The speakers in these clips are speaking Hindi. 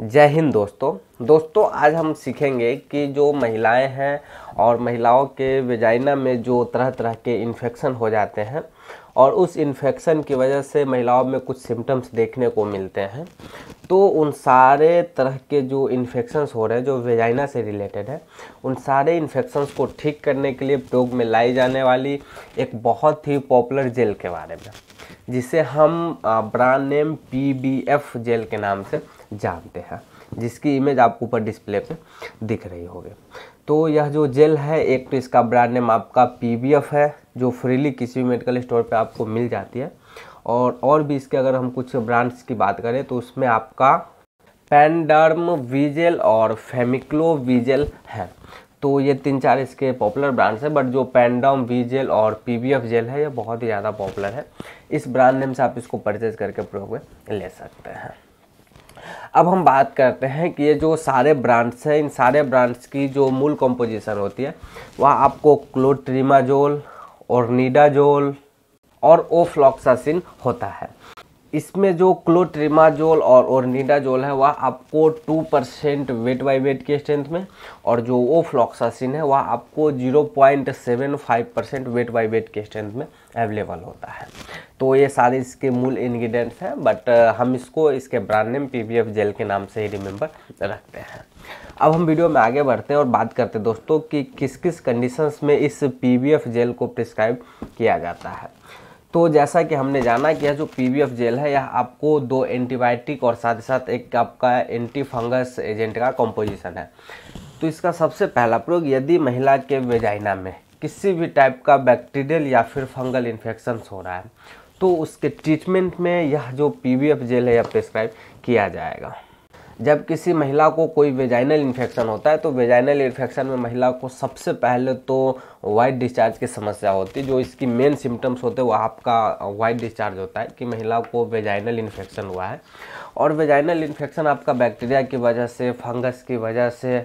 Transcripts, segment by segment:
जय हिंद दोस्तों दोस्तों आज हम सीखेंगे कि जो महिलाएं हैं और महिलाओं के वेजाइना में जो तरह तरह के इन्फेक्शन हो जाते हैं और उस इन्फेक्शन की वजह से महिलाओं में कुछ सिम्टम्स देखने को मिलते हैं तो उन सारे तरह के जो इन्फेक्शंस हो रहे हैं जो वेजाइना से रिलेटेड है उन सारे इन्फेक्शंस को ठीक करने के लिए प्रयोग में लाई जाने वाली एक बहुत ही पॉपुलर जेल के बारे में जिसे हम ब्रांड नेम पी जेल के नाम से जानते हैं जिसकी इमेज आपको ऊपर डिस्प्ले पे दिख रही होगी तो यह जो जेल है एक तो इसका ब्रांड नेम आपका पी है जो फ्रीली किसी भी मेडिकल स्टोर पर आपको मिल जाती है और और भी इसके अगर हम कुछ ब्रांड्स की बात करें तो उसमें आपका पेंडर्म वीजेल और फेमिक्लो वीजेल है तो ये तीन चार इसके पॉपुलर ब्रांड्स हैं बट जो पेंडम वी जेल और पी जेल है ये बहुत ही ज़्यादा पॉपुलर है इस ब्रांड नेम से आप इसको परचेज करके प्रयोग में ले सकते हैं अब हम बात करते हैं कि ये जो सारे ब्रांड्स हैं इन सारे ब्रांड्स की जो मूल कंपोजिशन होती है वह आपको क्लोट्रीमाजोल और नीडाजोल और ओफ्लॉक्सासिन होता है इसमें जो क्लोट्रिमाजोल और ओरनीडाजोल है वह आपको two percent weight by weight के स्ट्रेंथ में और जो वो फ्लॉक्सासिन है वह आपको zero point seven five percent weight by weight के स्ट्रेंथ में अवेलेबल होता है तो ये सारे इसके मूल इन्ग्रीडियंट्स हैं बट हम इसको इसके ब्रांड नेम पी जेल के नाम से ही रिमेंबर रखते हैं अब हम वीडियो में आगे बढ़ते हैं और बात करते हैं दोस्तों कि किस किस कंडीशंस में इस पी जेल को प्रिस्क्राइब किया जाता है तो जैसा कि हमने जाना कि यह जो पी जेल है यह आपको दो एंटीबायोटिक और साथ ही साथ एक आपका एंटी फंगस एजेंट का कॉम्पोजिशन है तो इसका सबसे पहला प्रयोग यदि महिला के वेजाइना में किसी भी टाइप का बैक्टीरियल या फिर फंगल इन्फेक्शन हो रहा है तो उसके ट्रीटमेंट में यह जो पी जेल है यह प्रेस्क्राइब किया जाएगा जब किसी महिला को कोई वेजाइनल इन्फेक्शन होता है तो वेजाइनल इन्फेक्शन में महिला को सबसे पहले तो वाइट डिस्चार्ज की समस्या होती है जो इसकी मेन सिम्टम्स होते हैं वो आपका वाइट डिस्चार्ज होता है कि महिला को वेजाइनल इन्फेक्शन हुआ है और वेजाइनल इन्फेक्शन आपका बैक्टीरिया की वजह से फंगस की वजह से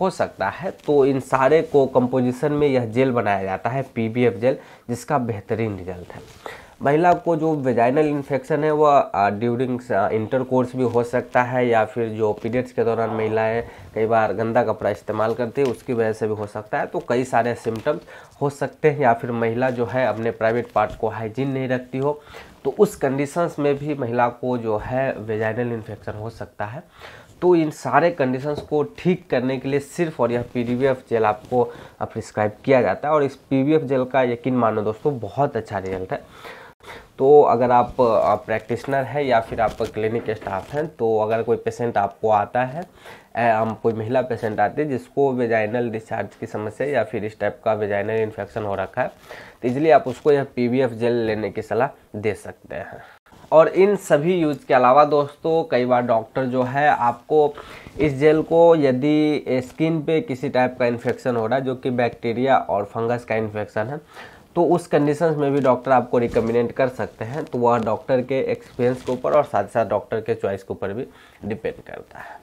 हो सकता है तो इन सारे को कंपोजिशन में यह जेल बनाया जाता है पी जेल जिसका बेहतरीन रिजल्ट है महिला को जो वेजाइनल इन्फेक्शन है वह ड्यूरिंग इंटर कोर्स भी हो सकता है या फिर जो पीरियड्स के दौरान महिलाएं कई बार गंदा कपड़ा इस्तेमाल करती है उसकी वजह से भी हो सकता है तो कई सारे सिम्टम्स हो सकते हैं या फिर महिला जो है अपने प्राइवेट पार्ट को हाइजीन नहीं रखती हो तो उस कंडीशंस में भी महिला को जो है वेजाइनल इन्फेक्शन हो सकता है तो इन सारे कंडीशंस को ठीक करने के लिए सिर्फ और यह पी जेल आपको प्रिस्क्राइब किया जाता है और इस पी जेल का यकीन मानो दोस्तों बहुत अच्छा रिजल्ट है तो अगर आप प्रैक्टिशनर हैं या फिर आप क्लिनिक स्टाफ हैं तो अगर कोई पेशेंट आपको आता है हम कोई महिला पेशेंट आती है जिसको वेजाइनल डिस्चार्ज की समस्या या फिर इस टाइप का वेजाइनल इन्फेक्शन हो रखा है तो इसलिए आप उसको यह पी जेल लेने की सलाह दे सकते हैं और इन सभी यूज के अलावा दोस्तों कई बार डॉक्टर जो है आपको इस जेल को यदि स्किन पे किसी टाइप का इन्फेक्शन हो रहा है जो कि बैक्टीरिया और फंगस का इन्फेक्शन है तो उस कंडीशन में भी डॉक्टर आपको रिकमेंडेंट कर सकते हैं तो वह डॉक्टर के एक्सपीरियंस के ऊपर और साथ ही साथ डॉक्टर के चॉइस के ऊपर भी डिपेंड करता है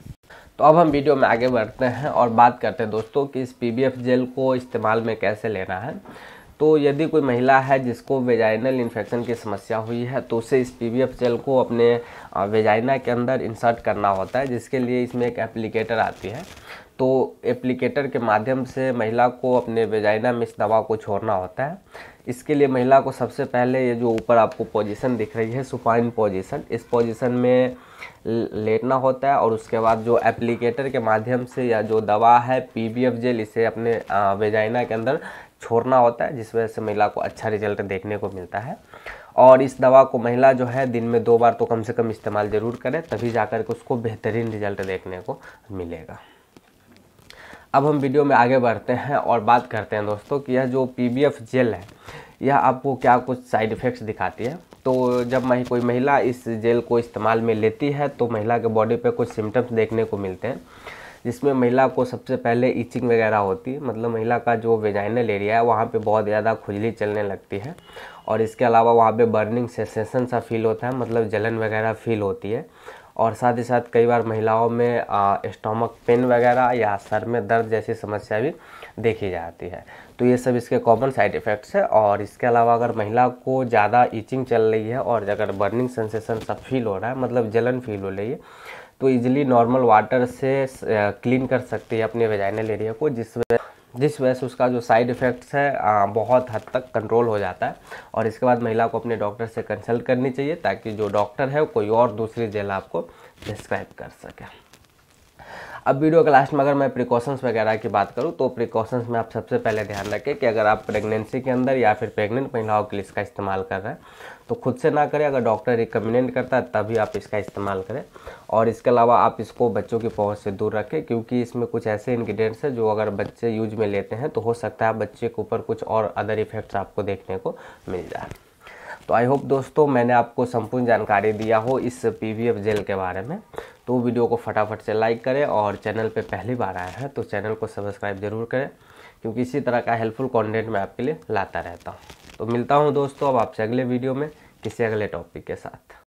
तो अब हम वीडियो में आगे बढ़ते हैं और बात करते हैं दोस्तों कि इस पी जेल को इस्तेमाल में कैसे लेना है तो यदि कोई महिला है जिसको वेजाइनल इन्फेक्शन की समस्या हुई है तो उसे इस पी जेल को अपने वेजाइना के अंदर इंसर्ट करना होता है जिसके लिए इसमें एक एप्लीकेटर आती है तो एप्लीकेटर के माध्यम से महिला को अपने वेजाइना में इस दवा को छोड़ना होता है इसके लिए महिला को सबसे पहले ये जो ऊपर आपको पोजीशन दिख रही है सुपाइन पोजीशन इस पोजीशन में लेटना होता है और उसके बाद जो एप्लीकेटर के माध्यम से या जो दवा है पी जेल इसे अपने वेजाइना के अंदर छोड़ना होता है जिस वजह से महिला को अच्छा रिजल्ट देखने को मिलता है और इस दवा को महिला जो है दिन में दो बार तो कम से कम इस्तेमाल ज़रूर करें तभी जाकर के उसको बेहतरीन रिजल्ट देखने को मिलेगा अब हम वीडियो में आगे बढ़ते हैं और बात करते हैं दोस्तों कि यह जो पी जेल है यह आपको क्या कुछ साइड इफ़ेक्ट्स दिखाती है तो जब मह, कोई महिला इस जेल को इस्तेमाल में लेती है तो महिला के बॉडी पे कुछ सिम्टम्स देखने को मिलते हैं जिसमें महिला को सबसे पहले इचिंग वगैरह होती है मतलब महिला का जो वेजाइनल एरिया है वहाँ पे बहुत ज़्यादा खुजली चलने लगती है और इसके अलावा वहाँ पे बर्निंग सेंसेशन सा फील होता है मतलब जलन वगैरह फील होती है और साथ ही साथ कई बार महिलाओं में स्टोमक पेन वगैरह या सर में दर्द जैसी समस्या भी देखी जाती है तो ये सब इसके कॉमन साइड इफ़ेक्ट्स है और इसके अलावा अगर महिला को ज़्यादा ईचिंग चल रही है और अगर बर्निंग सेंसेशन सब फील हो रहा है मतलब जलन फील हो रही है तो इजीली नॉर्मल वाटर से क्लीन कर सकती है अपने वेजाइनल एरिया को जिसमें जिस वजह से उसका जो साइड इफ़ेक्ट्स है आ, बहुत हद तक कंट्रोल हो जाता है और इसके बाद महिला को अपने डॉक्टर से कंसल्ट करनी चाहिए ताकि जो डॉक्टर है कोई और दूसरी जेल आपको प्रिस्क्राइब कर सके अब वीडियो के लास्ट में अगर मैं प्रिकॉशंस वगैरह की बात करूँ तो प्रिकॉशंस में आप सबसे पहले ध्यान रखें कि अगर आप प्रेगनेंसी के अंदर या फिर प्रेगनेंट महिलाओं के लिए इसका इस्तेमाल कर रहे हैं तो खुद से ना करें अगर डॉक्टर रिकमेंड करता है तभी आप इसका इस्तेमाल करें और इसके अलावा आप इसको बच्चों की पहुँच से दूर रखें क्योंकि इसमें कुछ ऐसे इन्ग्रीडियंट्स हैं जो अगर बच्चे यूज में लेते हैं तो हो सकता है बच्चे के ऊपर कुछ और अदर इफेक्ट्स आपको देखने को मिल जाए तो आई होप दोस्तों मैंने आपको संपूर्ण जानकारी दिया हो इस पीवीएफ जेल के बारे में तो वीडियो को फटाफट से लाइक करें और चैनल पे पहली बार आए हैं तो चैनल को सब्सक्राइब ज़रूर करें क्योंकि इसी तरह का हेल्पफुल कॉन्टेंट मैं आपके लिए लाता रहता हूँ तो मिलता हूँ दोस्तों अब आपसे अगले वीडियो में किसी अगले टॉपिक के साथ